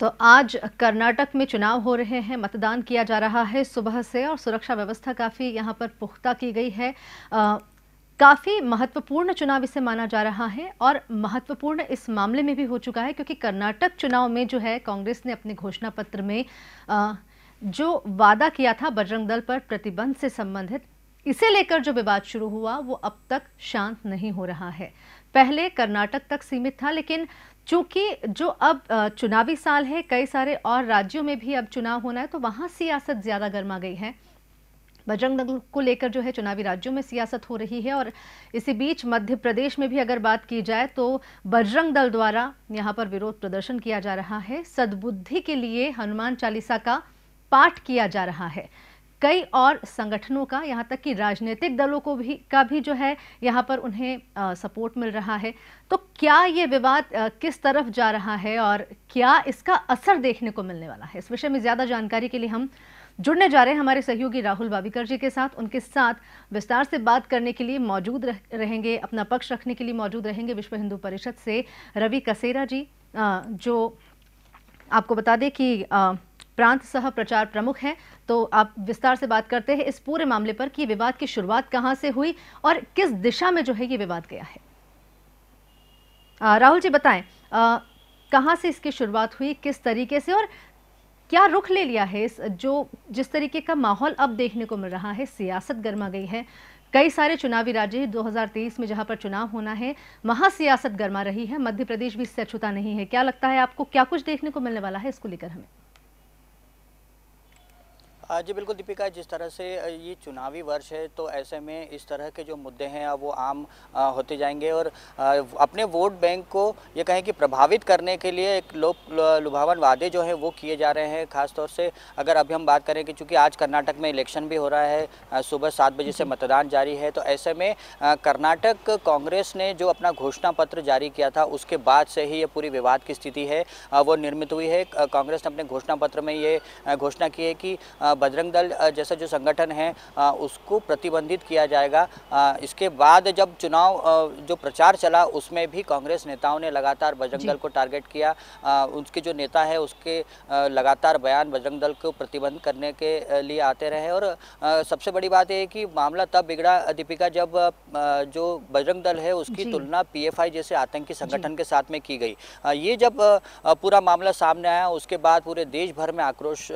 तो आज कर्नाटक में चुनाव हो रहे हैं मतदान किया जा रहा है सुबह से और सुरक्षा व्यवस्था काफ़ी यहाँ पर पुख्ता की गई है काफ़ी महत्वपूर्ण चुनाव इसे माना जा रहा है और महत्वपूर्ण इस मामले में भी हो चुका है क्योंकि कर्नाटक चुनाव में जो है कांग्रेस ने अपने घोषणा पत्र में आ, जो वादा किया था बजरंग दल पर प्रतिबंध से संबंधित इसे लेकर जो विवाद शुरू हुआ वो अब तक शांत नहीं हो रहा है पहले कर्नाटक तक सीमित था लेकिन चूंकि जो अब चुनावी साल है कई सारे और राज्यों में भी अब चुनाव होना है तो वहां सियासत ज़्यादा गर्मा गई है बजरंग दल को लेकर जो है चुनावी राज्यों में सियासत हो रही है और इसी बीच मध्य प्रदेश में भी अगर बात की जाए तो बजरंग दल द्वारा यहाँ पर विरोध प्रदर्शन किया जा रहा है सद्बुद्धि के लिए हनुमान चालीसा का पाठ किया जा रहा है कई और संगठनों का यहाँ तक कि राजनीतिक दलों को भी का भी जो है यहाँ पर उन्हें आ, सपोर्ट मिल रहा है तो क्या ये विवाद आ, किस तरफ जा रहा है और क्या इसका असर देखने को मिलने वाला है इस विषय में ज़्यादा जानकारी के लिए हम जुड़ने जा रहे हैं हमारे सहयोगी राहुल बाबीकर जी के साथ उनके साथ विस्तार से बात करने के लिए मौजूद रह, रहेंगे अपना पक्ष रखने के लिए मौजूद रहेंगे विश्व हिंदू परिषद से रवि कसेरा जी आ, जो आपको बता दें कि प्रांत सह प्रचार प्रमुख हैं तो आप विस्तार से बात करते हैं इस पूरे मामले पर कि विवाद की शुरुआत कहां से हुई और किस दिशा में जो है ये विवाद गया है राहुल जी बताएं कहां से इसकी शुरुआत हुई किस तरीके से और क्या रुख ले लिया है इस जो जिस तरीके का माहौल अब देखने को मिल रहा है सियासत गर्मा गई है कई सारे चुनावी राज्य 2023 में जहां पर चुनाव होना है वहां सियासत गर्मा रही है मध्य प्रदेश भी इससे अछूता नहीं है क्या लगता है आपको क्या कुछ देखने को मिलने वाला है इसको लेकर हमें जी बिल्कुल दीपिका जिस तरह से ये चुनावी वर्ष है तो ऐसे में इस तरह के जो मुद्दे हैं वो आम होते जाएंगे और अपने वोट बैंक को ये कहें कि प्रभावित करने के लिए एक लोक लुभावन वादे जो है वो किए जा रहे हैं खासतौर से अगर अभी हम बात करें कि चूँकि आज कर्नाटक में इलेक्शन भी हो रहा है सुबह सात बजे से मतदान जारी है तो ऐसे में कर्नाटक कांग्रेस ने जो अपना घोषणा पत्र जारी किया था उसके बाद से ही ये पूरी विवाद की स्थिति है वो निर्मित हुई है कांग्रेस ने अपने घोषणा पत्र में ये घोषणा की है कि बजरंग दल जैसा जो संगठन है उसको प्रतिबंधित किया जाएगा इसके बाद जब चुनाव जो प्रचार चला उसमें भी कांग्रेस नेताओं ने लगातार बजरंग दल को टारगेट किया उसके जो नेता है उसके लगातार बयान बजरंग दल को प्रतिबंध करने के लिए आते रहे और सबसे बड़ी बात यह है कि मामला तब बिगड़ा दीपिका जब जो बजरंग दल है उसकी तुलना पीएफआई जैसे आतंकी संगठन के साथ में की गई ये जब पूरा मामला सामने आया उसके बाद पूरे देश भर में आक्रोश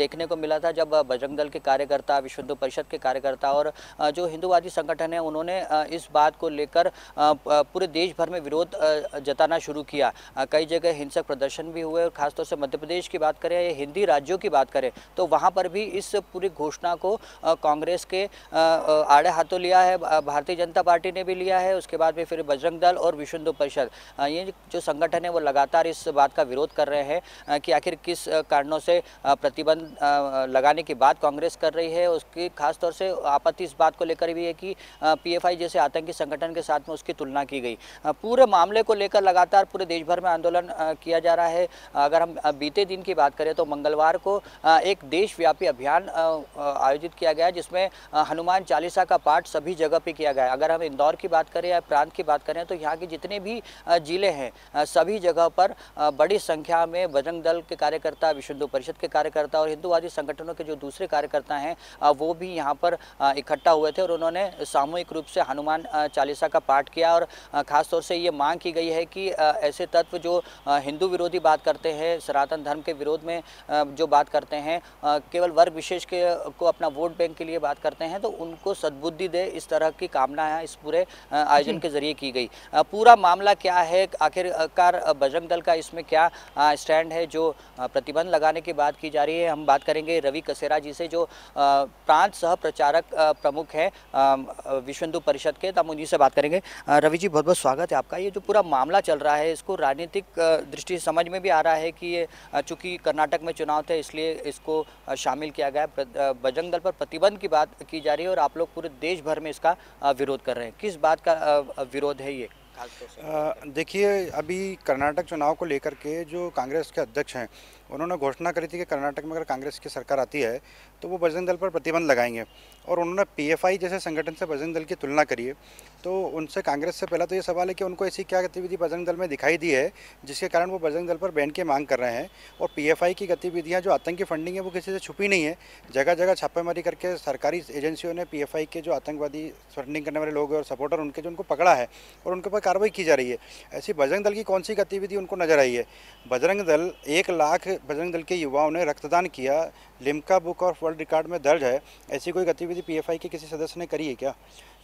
देखने को मिला था जब बजरंग दल के कार्यकर्ता विश्व हिंदू परिषद के कार्यकर्ता और जो हिंदूवादी संगठन है उन्होंने इस बात को लेकर पूरे देश भर में विरोध जताना शुरू किया कई जगह हिंसक प्रदर्शन भी हुए और खासतौर से मध्य प्रदेश की बात करें या हिंदी राज्यों की बात करें तो वहाँ पर भी इस पूरी घोषणा को कांग्रेस के आड़े हाथों लिया है भारतीय जनता पार्टी ने भी लिया है उसके बाद में फिर बजरंग दल और विश्व हिंदू परिषद ये जो संगठन है वो लगातार इस बात का विरोध कर रहे हैं कि आखिर किस कारणों से प्रतिबंध लगा लगाने की बात कांग्रेस कर रही है उसकी खासतौर से आपत्ति इस बात को लेकर भी है कि पीएफआई जैसे आतंकी संगठन के साथ में उसकी तुलना की गई पूरे मामले को लेकर लगातार पूरे देश भर में आंदोलन किया जा रहा है अगर हम बीते दिन की बात करें तो मंगलवार को एक देशव्यापी अभियान आयोजित किया गया जिसमें हनुमान चालीसा का पाठ सभी जगह पर किया गया अगर हम इंदौर की बात करें या प्रांत की बात करें तो यहाँ के जितने भी ज़िले हैं सभी जगह पर बड़ी संख्या में बजरंग दल के कार्यकर्ता विश्व हिंदू परिषद के कार्यकर्ता और हिंदूवादी संगठनों के जो दूसरे कार्यकर्ता हैं वो भी यहाँ पर इकट्ठा हुए थे और उन्होंने सामूहिक रूप से हनुमान चालीसा का पाठ किया और ख़ासतौर से ये मांग की गई है कि ऐसे तत्व जो हिंदू विरोधी बात करते हैं सनातन धर्म के विरोध में जो बात करते हैं केवल वर्ग विशेष के को अपना वोट बैंक के लिए बात करते हैं तो उनको सद्बुद्धि दे इस तरह की कामना है इस पूरे आयोजन के जरिए की गई पूरा मामला क्या है आखिरकार बजरंग दल का इसमें क्या स्टैंड है जो प्रतिबंध लगाने की बात की जा रही है हम बात करेंगे रवि रवि कसेरा जी से जो प्रांत सह प्रचारक प्रमुख हैं विश्व हिंदू परिषद के तो हम उन्हीं से बात करेंगे रवि जी बहुत बहुत स्वागत है आपका ये जो पूरा मामला चल रहा है इसको राजनीतिक दृष्टि समझ में भी आ रहा है कि ये चूँकि कर्नाटक में चुनाव थे इसलिए इसको शामिल किया गया बजरंग दल पर प्रतिबंध की बात की जा रही है और आप लोग पूरे देश भर में इसका विरोध कर रहे हैं किस बात का विरोध है ये देखिए अभी कर्नाटक चुनाव को लेकर के जो कांग्रेस के अध्यक्ष हैं उन्होंने घोषणा करी थी कि कर्नाटक में अगर कांग्रेस की सरकार आती है तो वो बजरंग दल पर प्रतिबंध लगाएंगे और उन्होंने पीएफआई जैसे संगठन से बजरंग दल की तुलना करी है तो उनसे कांग्रेस से पहला तो ये सवाल है कि उनको ऐसी क्या गतिविधि बजरंग दल में दिखाई दी है जिसके कारण वो बजरंग दल पर बैन की मांग कर रहे हैं और पी की गतिविधियाँ जो आतंकी फंडिंग है वो किसी से छुपी नहीं है जगह जगह छापेमारी करके सरकारी एजेंसियों ने पी के जो आतंकवादी फंडिंग करने वाले लोग हैं और सपोर्टर उनके जो उनको पकड़ा है और उनके ऊपर कार्रवाई की जा रही है ऐसी बजरंग दल की कौन सी गतिविधि उनको नजर आई है बजरंग दल एक लाख बजरंग दल के युवाओं ने रक्तदान किया Limca book of world record में दर्ज है ऐसी कोई गतिविधि पीएफआई के किसी सदस्य ने करी है क्या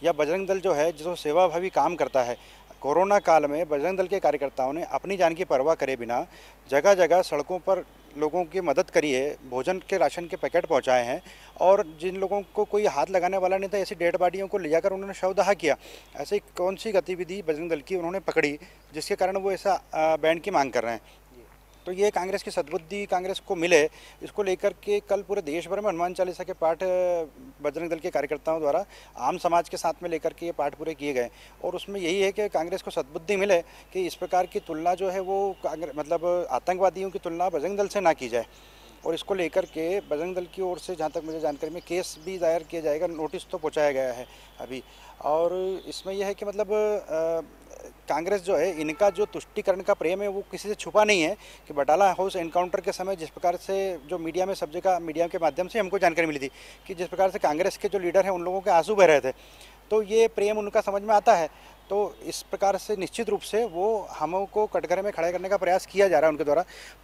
या बजरंग दल जो है जो सेवाभावी काम करता है कोरोना काल में बजरंग दल के कार्यकर्ताओं ने अपनी जान की परवाह करे बिना जगह जगह सड़कों पर लोगों की मदद करी है भोजन के राशन के पैकेट पहुंचाए हैं और जिन लोगों को कोई हाथ लगाने वाला नहीं था ऐसी डेड बॉडियों को ले जाकर उन्होंने शव दहा किया ऐसी कौन सी गतिविधि बजरंग दल की उन्होंने पकड़ी जिसके कारण वो ऐसा बैंड की मांग कर रहे हैं तो ये कांग्रेस की सद्बुद्धि कांग्रेस को मिले इसको लेकर के कल पूरे देश भर में हनुमान चालीसा के पाठ बजरंग दल के कार्यकर्ताओं द्वारा आम समाज के साथ में लेकर के ये पाठ पूरे किए गए और उसमें यही है कि कांग्रेस को सद्बुद्धि मिले कि इस प्रकार की तुलना जो है वो मतलब आतंकवादियों की तुलना बजरंग दल से ना की जाए और इसको लेकर के बजरंग दल की ओर से जहाँ तक मुझे जानकारी में केस भी दायर किया जाएगा नोटिस तो पहुँचाया गया है अभी और इसमें यह है कि मतलब कांग्रेस जो है इनका जो तुष्टिकरण का प्रेम है वो किसी से छुपा नहीं है कि बटाला हाउस एनकाउंटर के समय जिस प्रकार से जो मीडिया में सब्जी का मीडिया के माध्यम से हमको जानकारी मिली थी कि जिस प्रकार से कांग्रेस के जो लीडर हैं उन लोगों के आंसू बह रहे थे तो ये प्रेम उनका समझ में आता है तो इस प्रकार से निश्चित रूप से वो हमों को कटघरे में खड़े करने का प्रयास किया जा रहा है उनके द्वारा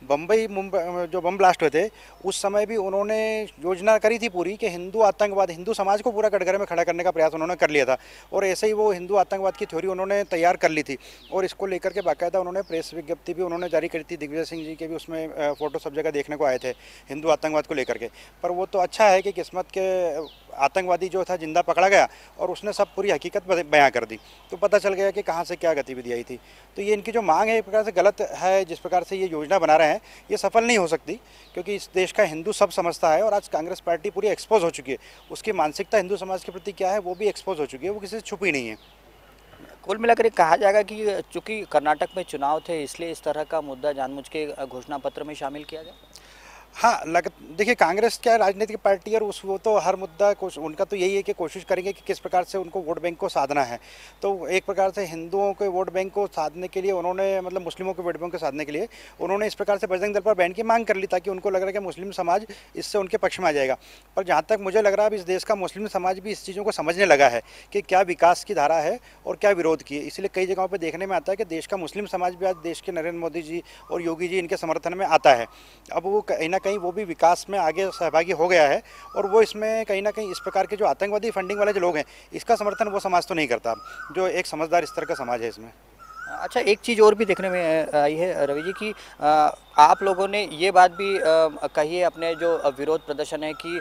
बम्बई मुंबई जो बम ब्लास्ट हुए थे उस समय भी उन्होंने योजना करी थी पूरी कि हिंदू आतंकवाद हिंदू समाज को पूरा कटघरे में खड़ा करने का प्रयास उन्होंने कर लिया था और ऐसे ही वो हिंदू आतंकवाद की थ्योरी उन्होंने तैयार कर ली थी और इसको लेकर के बाकायदा उन्होंने प्रेस विज्ञप्ति भी उन्होंने जारी करी थी दिग्विजय सिंह जी के भी उसमें फ़ोटो सब जगह देखने को आए थे हिंदू आतंकवाद को लेकर के पर वो तो अच्छा है कि किस्मत के आतंकवादी जो था जिंदा पकड़ा गया और उसने सब पूरी हकीकत बयां कर दी तो पता चल गया कि कहाँ से क्या गतिविधि आई थी तो ये इनकी जो मांग है एक प्रकार से गलत है जिस प्रकार से ये योजना बना रहे हैं ये सफल नहीं हो सकती क्योंकि इस देश का हिंदू सब समझता है और आज कांग्रेस पार्टी पूरी एक्सपोज हो चुकी है उसकी मानसिकता हिंदू समाज के प्रति क्या है वो भी एक्सपोज हो चुकी है वो किसी से छुपी नहीं है कुल मिलाकर कहा जाएगा कि चूंकि कर्नाटक में चुनाव थे इसलिए इस तरह का मुद्दा जानबूझ के घोषणा पत्र में शामिल किया गया हाँ लग देखिए कांग्रेस क्या राजनीतिक पार्टी है और उस वो तो हर मुद्दा कुछ उनका तो यही है कि कोशिश करेंगे कि किस प्रकार से उनको वोट बैंक को साधना है तो एक प्रकार से हिंदुओं के वोट बैंक को साधने के लिए उन्होंने मतलब मुस्लिमों के वोट बैंक को साधने के लिए उन्होंने इस प्रकार से बजरंग दल पर बैन की मांग कर ली ताकि उनको लग रहा है कि मुस्लिम समाज इससे उनके पक्ष में आ जाएगा पर जहाँ तक मुझे लग रहा है अब इस देश का मुस्लिम समाज भी इस चीज़ों को समझने लगा है कि क्या विकास की धारा है और क्या विरोध की है इसलिए कई जगहों पर देखने में आता है कि देश का मुस्लिम समाज भी आज देश के नरेंद्र मोदी जी और योगी जी इनके समर्थन में आता है अब वो कहीं कहीं वो भी विकास में आगे सहभागी हो गया है और वो इसमें कहीं ना कहीं इस प्रकार के जो आतंकवादी फंडिंग वाले जो लोग हैं इसका समर्थन वो समाज तो नहीं करता जो एक समझदार स्तर का समाज है इसमें अच्छा एक चीज़ और भी देखने में आई है रवि जी की आप लोगों ने ये बात भी कही है अपने जो विरोध प्रदर्शन है कि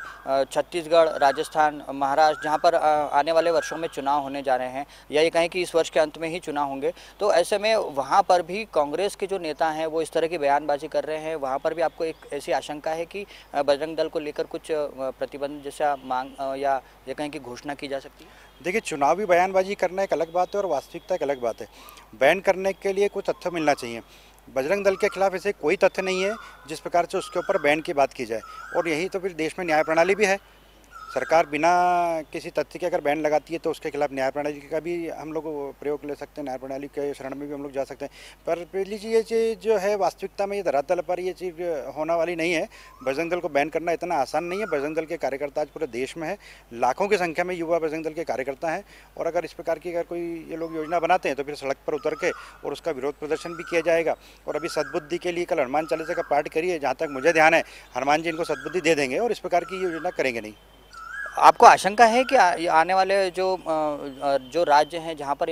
छत्तीसगढ़ राजस्थान महाराष्ट्र जहाँ पर आने वाले वर्षों में चुनाव होने जा रहे हैं या ये कहें कि इस वर्ष के अंत में ही चुनाव होंगे तो ऐसे में वहाँ पर भी कांग्रेस के जो नेता हैं वो इस तरह की बयानबाजी कर रहे हैं वहाँ पर भी आपको एक ऐसी आशंका है कि बजरंग दल को लेकर कुछ प्रतिबंध जैसा मांग या ये कहें कि घोषणा की जा सकती है देखिए चुनावी बयानबाजी करना एक अलग बात है और वास्तविकता एक अलग बात है बैन करने के लिए कुछ तथ्य मिलना चाहिए बजरंग दल के खिलाफ ऐसे कोई तथ्य नहीं है जिस प्रकार से उसके ऊपर बैन की बात की जाए और यही तो फिर देश में न्याय प्रणाली भी है सरकार बिना किसी तथ्य के अगर बैन लगाती है तो उसके खिलाफ न्याय प्रणाली का भी हम लोग प्रयोग ले सकते हैं न्याय प्रणाली के शरण में भी हम लोग जा सकते हैं पर पहली चीज़ ये चीज़ जो है वास्तविकता में ये धरातल पर ये चीज़ होना वाली नहीं है बजरंग दल को बैन करना इतना आसान नहीं है बजरंग दल के कार्यकर्ता आज पूरे देश में है लाखों की संख्या में युवा बजरंग दल के कार्यकर्ता हैं और अगर इस प्रकार की अगर कोई ये लोग योजना बनाते हैं तो फिर सड़क पर उतर के और उसका विरोध प्रदर्शन भी किया जाएगा और अभी सदबुद्धि के लिए कल हनुमान चालीसा का पाठ करिए जहाँ तक मुझे ध्यान है हनुमान जी इनको सदबुद्धि दे देंगे और इस प्रकार की योजना करेंगे नहीं आपको आशंका है कि आ, आने वाले जो जो राज्य हैं जहां पर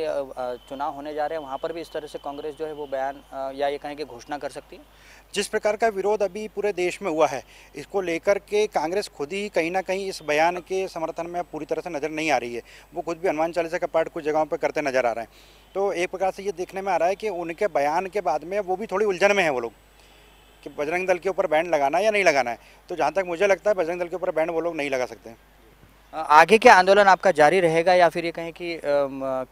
चुनाव होने जा रहे हैं वहां पर भी इस तरह से कांग्रेस जो है वो बयान या ये कहें कि घोषणा कर सकती है जिस प्रकार का विरोध अभी पूरे देश में हुआ है इसको लेकर के कांग्रेस खुद ही कहीं ना कहीं इस बयान के समर्थन में पूरी तरह से नज़र नहीं आ रही है वो खुद भी हनुमान चालीसा का पाठ कुछ जगहों पर करते नज़र आ रहे हैं तो एक प्रकार से ये देखने में आ रहा है कि उनके बयान के बाद में वो भी थोड़ी उलझन में है वो लोग कि बजरंग दल के ऊपर बैंड लगाना है या नहीं लगाना है तो जहाँ तक मुझे लगता है बजरंग दल के ऊपर बैंड वो लोग नहीं लगा सकते आगे के आंदोलन आपका जारी रहेगा या फिर ये कहें कि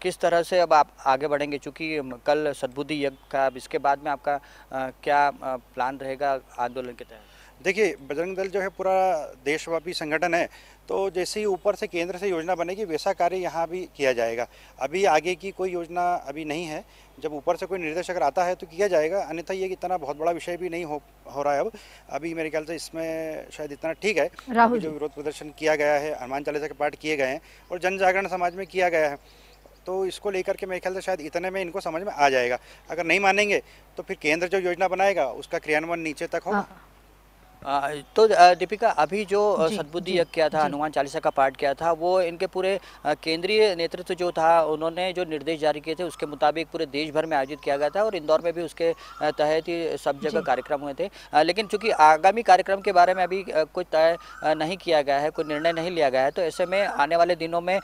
किस तरह से अब आप आगे बढ़ेंगे चूँकि कल सद्बुद्धि यज्ञ का इसके बाद में आपका क्या प्लान रहेगा आंदोलन के तहत देखिए बजरंग दल जो है पूरा देशव्यापी संगठन है तो जैसे ही ऊपर से केंद्र से योजना बनेगी वैसा कार्य यहाँ भी किया जाएगा अभी आगे की कोई योजना अभी नहीं है जब ऊपर से कोई निर्देश अगर आता है तो किया जाएगा अन्यथा ये इतना बहुत बड़ा विषय भी नहीं हो हो रहा है अब अभी मेरे ख्याल से इसमें शायद इतना ठीक है राहुल जो विरोध प्रदर्शन किया गया है हनुमान चालीसा के पाठ किए गए हैं और जन जागरण समाज में किया गया है तो इसको लेकर के मेरे ख्याल से शायद इतने में इनको समझ में आ जाएगा अगर नहीं मानेंगे तो फिर केंद्र जो योजना बनाएगा उसका क्रियान्वयन नीचे तक होगा हाँ। तो दीपिका अभी जो सदबुद्धि यज्ञ किया था हनुमान चालीसा का पाठ किया था वो इनके पूरे केंद्रीय नेतृत्व जो था उन्होंने जो निर्देश जारी किए थे उसके मुताबिक पूरे देश भर में आयोजित किया गया था और इंदौर में भी उसके तहत ही सब जगह कार्यक्रम हुए थे लेकिन चूंकि आगामी कार्यक्रम के बारे में अभी कोई तय नहीं किया गया है कोई निर्णय नहीं लिया गया है तो ऐसे में आने वाले दिनों में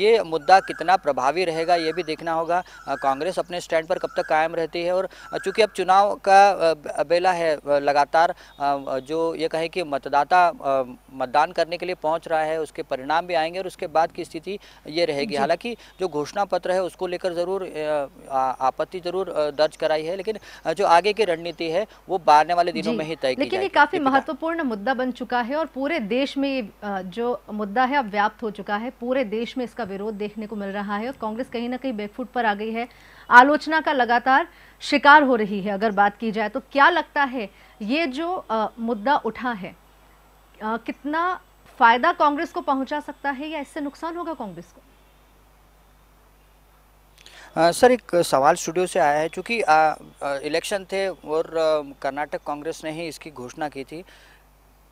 ये मुद्दा कितना प्रभावी रहेगा ये भी देखना होगा कांग्रेस अपने स्टैंड पर कब तक कायम रहती है और चूंकि अब चुनाव का बेला है लगातार जो ये कहें कि मतदाता मतदान करने के लिए पहुंच रहा है उसके परिणाम भी आएंगे और उसके बाद की स्थिति ये रहेगी हालांकि जो घोषणा पत्र है उसको लेकर ज़रूर आपत्ति ज़रूर दर्ज कराई है लेकिन जो आगे की रणनीति है वो बारने वाले दिनों में ही तय लेकिन ये काफ़ी तो महत्वपूर्ण मुद्दा बन चुका है और पूरे देश में जो मुद्दा है अब व्याप्त हो चुका है पूरे देश में इसका विरोध देखने को मिल रहा है और कांग्रेस कहीं ना कहीं बेकफुट पर आ गई है आलोचना का लगातार शिकार हो रही है अगर बात की जाए तो क्या लगता है ये जो आ, मुद्दा उठा है आ, कितना फायदा कांग्रेस को पहुंचा सकता है या इससे नुकसान होगा कांग्रेस को आ, सर एक सवाल स्टूडियो से आया है चूँकि इलेक्शन थे और कर्नाटक कांग्रेस ने ही इसकी घोषणा की थी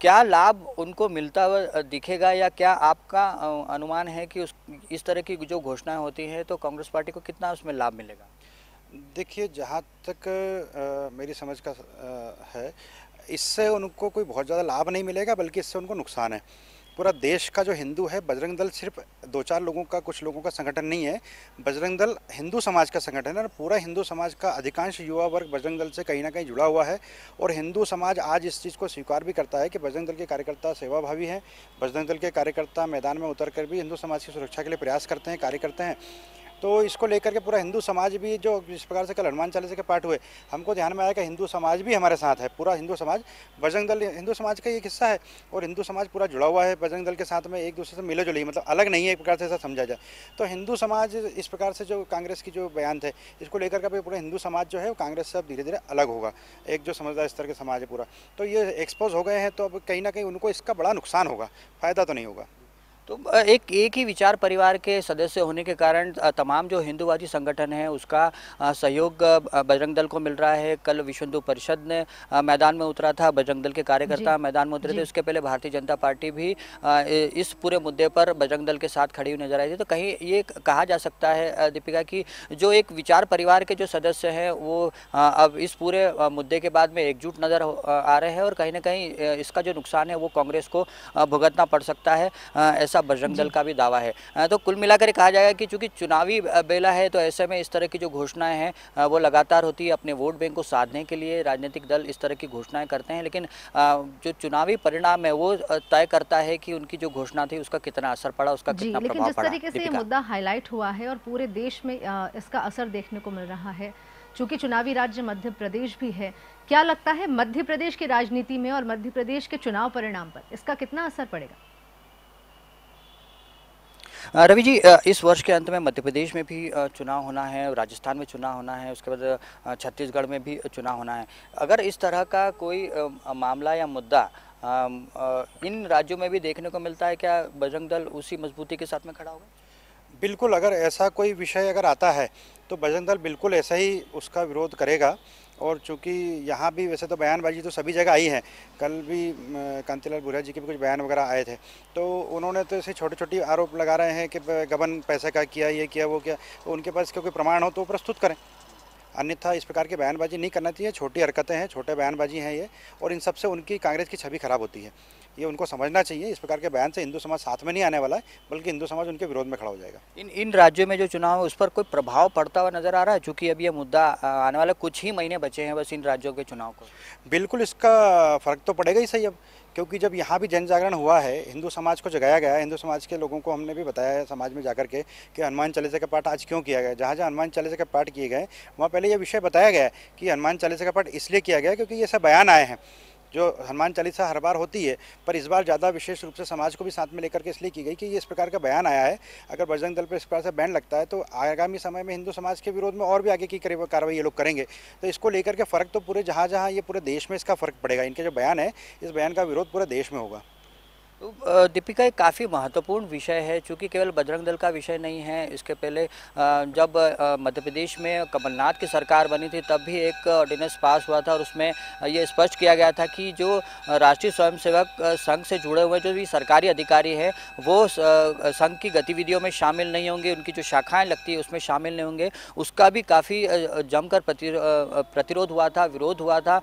क्या लाभ उनको मिलता हुआ दिखेगा या क्या आपका अनुमान है कि उस इस तरह की जो घोषणाएं होती हैं तो कांग्रेस पार्टी को कितना उसमें लाभ मिलेगा देखिए जहाँ तक आ, मेरी समझ का आ, है इससे उनको कोई बहुत ज़्यादा लाभ नहीं मिलेगा बल्कि इससे उनको नुकसान है पूरा देश का जो हिंदू है बजरंग दल सिर्फ दो चार लोगों का कुछ लोगों का संगठन नहीं है बजरंग दल हिंदू समाज का संगठन है और पूरा हिंदू समाज का अधिकांश युवा वर्ग बजरंग दल से कहीं ना कहीं जुड़ा हुआ है और हिंदू समाज आज इस चीज़ को स्वीकार भी करता है कि बजरंग दल के कार्यकर्ता सेवाभावी हैं बजरंग दल के कार्यकर्ता मैदान में उतर कर भी हिंदू समाज की सुरक्षा के लिए प्रयास करते हैं कार्य करते हैं तो इसको लेकर के पूरा हिंदू समाज भी जो जिस प्रकार से कल हनुमान चालीसा के पाठ हुए हमको ध्यान में आया कि हिंदू समाज भी हमारे साथ है पूरा हिंदू समाज बजरंग दल हिंदू समाज का एक हिस्सा है और हिंदू समाज पूरा जुड़ा हुआ है बजरंग दल के साथ में एक दूसरे से मिले जुले मतलब अलग नहीं है एक प्रकार से ऐसा समझा जाए तो हिंदू समाज इस प्रकार से जो कांग्रेस की जो बयान थे इसको लेकर के पूरा हिंदू समाज जो है कांग्रेस से अब धीरे धीरे अलग होगा एक जो समझदार स्तर के समाज है पूरा तो ये एक्सपोज हो गए हैं तो अब कहीं ना कहीं उनको इसका बड़ा नुकसान होगा फ़ायदा तो नहीं होगा तो एक एक ही विचार परिवार के सदस्य होने के कारण तमाम जो हिंदूवादी संगठन है उसका सहयोग बजरंग दल को मिल रहा है कल विश्व हिंदू परिषद ने मैदान में उतरा था बजरंग दल के कार्यकर्ता मैदान में उतरे थे उसके पहले भारतीय जनता पार्टी भी इस पूरे मुद्दे पर बजरंग दल के साथ खड़ी हुई नजर आई थी तो कहीं ये कहा जा सकता है दीपिका की जो एक विचार परिवार के जो सदस्य हैं वो अब इस पूरे मुद्दे के बाद में एकजुट नज़र आ रहे हैं और कहीं ना कहीं इसका जो नुकसान है वो कांग्रेस को भुगतना पड़ सकता है ऐसा सा बजरंग दल का भी दावा है तो कुल मिलाकर कहा जाएगा कि चूंकि चुनावी बेला है तो ऐसे में इस तरह की जो घोषणाएं हैं वो लगातार होती है अपने वोट बैंक को साधने के लिए राजनीतिक दल इस तरह की घोषणाएं करते हैं लेकिन जो चुनावी परिणाम है वो तय करता है कि उनकी जो घोषणा थी उसका कितना असर पड़ा उसका कितना लेकिन जिस तरीके से ये मुद्दा हाईलाइट हुआ है और पूरे देश में इसका असर देखने को मिल रहा है चूंकि चुनावी राज्य मध्य प्रदेश भी है क्या लगता है मध्य प्रदेश की राजनीति में और मध्य प्रदेश के चुनाव परिणाम पर इसका कितना असर पड़ेगा रवि जी इस वर्ष के अंत में मध्य प्रदेश में भी चुनाव होना है राजस्थान में चुनाव होना है उसके बाद छत्तीसगढ़ में भी चुनाव होना है अगर इस तरह का कोई मामला या मुद्दा इन राज्यों में भी देखने को मिलता है क्या बजरंग दल उसी मजबूती के साथ में खड़ा होगा बिल्कुल अगर ऐसा कोई विषय अगर आता है तो बजरंग दल बिल्कुल ऐसा ही उसका विरोध करेगा और चूँकि यहाँ भी वैसे तो बयानबाजी तो सभी जगह आई है कल भी कांतिलाल भूरा जी के भी कुछ बयान वगैरह आए थे तो उन्होंने तो ऐसे छोटे छोटे आरोप लगा रहे हैं कि गबन पैसा का किया ये किया वो किया उनके पास क्योंकि प्रमाण हो तो प्रस्तुत करें अन्यथा इस प्रकार की बयानबाजी नहीं करना चाहिए छोटी हरकतें हैं छोटे बयानबाजी हैं ये और इन सबसे उनकी कांग्रेस की छवि खराब होती है ये उनको समझना चाहिए इस प्रकार के बयान से हिंदू समाज साथ में नहीं आने वाला है बल्कि हिंदू समाज उनके विरोध में खड़ा हो जाएगा इन इन राज्यों में जो चुनाव है उस पर कोई प्रभाव पड़ता हुआ नजर आ रहा है चूंकि अब ये मुद्दा आने वाले कुछ ही महीने बचे हैं बस इन राज्यों के चुनाव को बिल्कुल इसका फर्क तो पड़ेगा ही सही अब क्योंकि जब यहाँ भी जन जागरण हुआ है हिंदू समाज को जगाया गया है हिंदू समाज के लोगों को हमने भी बताया है समाज में जाकर के कि हनुमान चालीसा का पाठ आज क्यों किया गया जहाँ जहाँ हनुमान चालीसा का पाठ किए गए वहाँ पहले यह विषय बताया गया कि हनुमान चालीसा का पाठ इसलिए किया गया क्योंकि ये सब बयान आए हैं जो हनुमान चालीसा हर बार होती है पर इस बार ज़्यादा विशेष रूप से समाज को भी साथ में लेकर के इसलिए की गई कि ये इस प्रकार का बयान आया है अगर बजरंग दल पर इस प्रकार से बैन लगता है तो आगामी समय में हिंदू समाज के विरोध में और भी आगे की कार्रवाई ये लोग करेंगे तो इसको लेकर के फ़र्क तो पूरे जहाँ जहाँ ये पूरे देश में इसका फ़र्क पड़ेगा इनके जो बयान है इस बयान का विरोध पूरे देश में होगा दीपिका एक काफ़ी महत्वपूर्ण विषय है चूँकि केवल बजरंग दल का विषय नहीं है इसके पहले जब मध्य प्रदेश में कमलनाथ की सरकार बनी थी तब भी एक ऑर्डिनेंस पास हुआ था और उसमें यह स्पष्ट किया गया था कि जो राष्ट्रीय स्वयंसेवक संघ से जुड़े हुए जो भी सरकारी अधिकारी हैं वो संघ की गतिविधियों में शामिल नहीं होंगे उनकी जो शाखाएँ लगती है उसमें शामिल नहीं होंगे उसका भी काफ़ी जमकर प्रतिरोध हुआ था विरोध हुआ था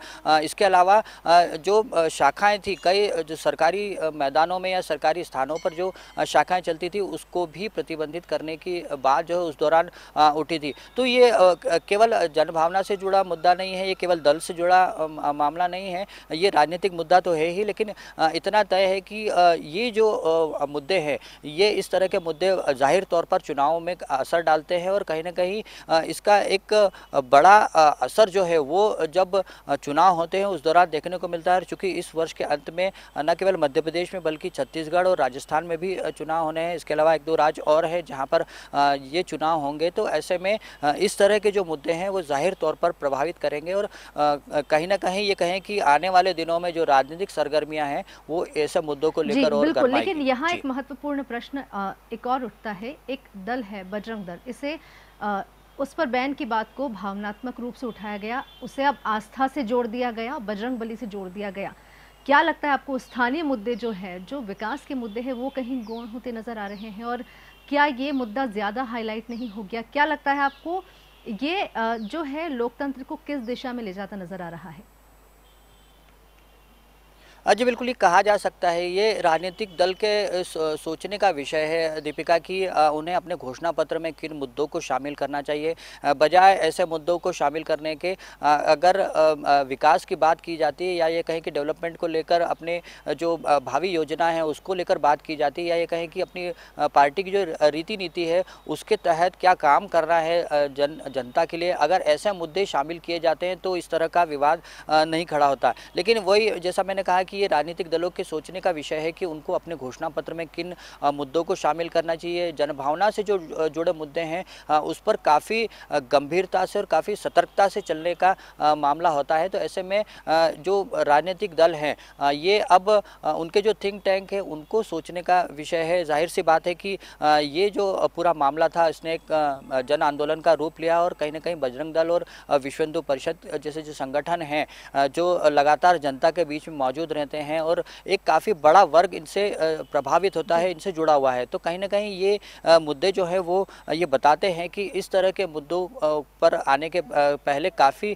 इसके अलावा जो शाखाएँ थी कई जो सरकारी मैदान दुकानों में या सरकारी स्थानों पर जो शाखाएं चलती थी उसको भी प्रतिबंधित करने की बात जो है उस दौरान उठी थी तो ये केवल जनभावना से जुड़ा मुद्दा नहीं है ये केवल दल से जुड़ा मामला नहीं है ये राजनीतिक मुद्दा तो है ही लेकिन इतना तय है कि ये जो मुद्दे हैं ये इस तरह के मुद्दे जाहिर तौर पर चुनावों में असर डालते हैं और कहीं ना कहीं इसका एक बड़ा असर जो है वो जब चुनाव होते हैं उस दौरान देखने को मिलता है चूँकि इस वर्ष के अंत में न केवल मध्य प्रदेश में बल्कि बल्कि छत्तीसगढ़ और राजस्थान में भी चुनाव होने हैं इसके अलावा एक दो राज्य और हैं जहाँ पर ये चुनाव होंगे तो ऐसे में इस तरह के जो मुद्दे हैं वो जाहिर तौर पर प्रभावित करेंगे और कहीं ना कहीं ये कहें कि आने वाले दिनों में जो राजनीतिक सरगर्मियाँ हैं वो ऐसे मुद्दों को लेकर और लेकिन यहाँ एक महत्वपूर्ण प्रश्न एक और उठता है एक दल है बजरंग दल इसे उस पर बैन की बात को भावनात्मक रूप से उठाया गया उसे अब आस्था से जोड़ दिया गया बजरंग बली से जोड़ दिया गया क्या लगता है आपको स्थानीय मुद्दे जो है जो विकास के मुद्दे हैं वो कहीं गौण होते नज़र आ रहे हैं और क्या ये मुद्दा ज़्यादा हाईलाइट नहीं हो गया क्या लगता है आपको ये जो है लोकतंत्र को किस दिशा में ले जाता नज़र आ रहा है आज हाँ बिल्कुल ये कहा जा सकता है ये राजनीतिक दल के सोचने का विषय है दीपिका कि उन्हें अपने घोषणा पत्र में किन मुद्दों को शामिल करना चाहिए बजाय ऐसे मुद्दों को शामिल करने के अगर विकास की बात की जाती है या ये कहें कि डेवलपमेंट को लेकर अपने जो भावी योजना है उसको लेकर बात की जाती है या ये कहें कि अपनी पार्टी की जो रीति नीति है उसके तहत क्या काम करना है जन जनता के लिए अगर ऐसे मुद्दे शामिल किए जाते हैं तो इस तरह का विवाद नहीं खड़ा होता लेकिन वही जैसा मैंने कहा कि कि ये राजनीतिक दलों के सोचने का विषय है कि उनको अपने घोषणा पत्र में किन मुद्दों को शामिल करना चाहिए जनभावना से जो जुड़े मुद्दे हैं उस पर काफ़ी गंभीरता से और काफ़ी सतर्कता से चलने का मामला होता है तो ऐसे में जो राजनीतिक दल हैं ये अब उनके जो थिंक टैंक है उनको सोचने का विषय है जाहिर सी बात है कि ये जो पूरा मामला था इसने एक जन आंदोलन का रूप लिया और कहीं ना कहीं बजरंग दल और विश्व हिंदू परिषद जैसे जो संगठन हैं जो लगातार जनता के बीच में मौजूद रहते रहते हैं और एक काफ़ी बड़ा वर्ग इनसे प्रभावित होता है इनसे जुड़ा हुआ है तो कहीं ना कहीं ये मुद्दे जो है वो ये बताते हैं कि इस तरह के मुद्दों पर आने के पहले काफ़ी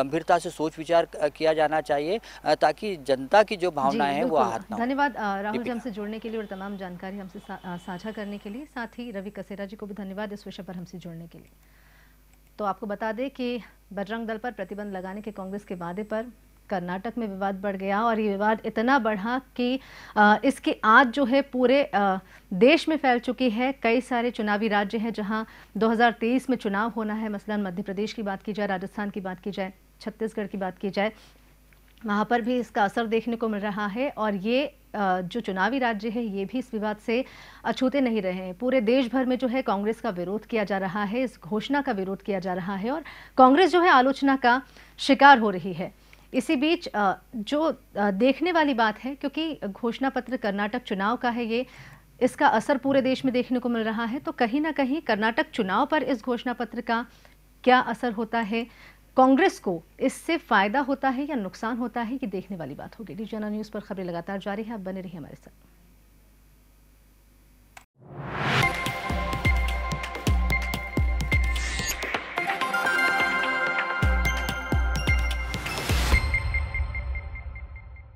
गंभीरता से सोच विचार किया जाना चाहिए ताकि जनता की जो भावनाएं हैं वो आहत ना धन्यवाद राहुल जी हमसे जुड़ने के लिए और तमाम जानकारी हमसे साझा करने के लिए साथ ही रवि कसेरा जी को भी धन्यवाद इस विषय पर हमसे जुड़ने के लिए तो आपको बता दें कि बजरंग दल पर प्रतिबंध लगाने के कांग्रेस के वादे पर कर्नाटक में विवाद बढ़ गया और ये विवाद इतना बढ़ा कि इसकी आज जो है पूरे देश में फैल चुकी है कई सारे चुनावी राज्य हैं जहां 2023 में चुनाव होना है मसलन मध्य प्रदेश की बात की जाए राजस्थान की बात की जाए छत्तीसगढ़ की बात की जाए वहाँ पर भी इसका असर देखने को मिल रहा है और ये जो चुनावी राज्य है ये भी इस विवाद से अछूते नहीं रहे हैं पूरे देश भर में जो है कांग्रेस का विरोध किया जा रहा है इस घोषणा का विरोध किया जा रहा है और कांग्रेस जो है आलोचना का शिकार हो रही है इसी बीच जो देखने वाली बात है क्योंकि घोषणा पत्र कर्नाटक चुनाव का है ये इसका असर पूरे देश में देखने को मिल रहा है तो कहीं ना कहीं कर्नाटक चुनाव पर इस घोषणा पत्र का क्या असर होता है कांग्रेस को इससे फायदा होता है या नुकसान होता है ये देखने वाली बात होगी डिजाना न्यूज़ पर खबरें लगातार जारी है आप बने रहिए हमारे साथ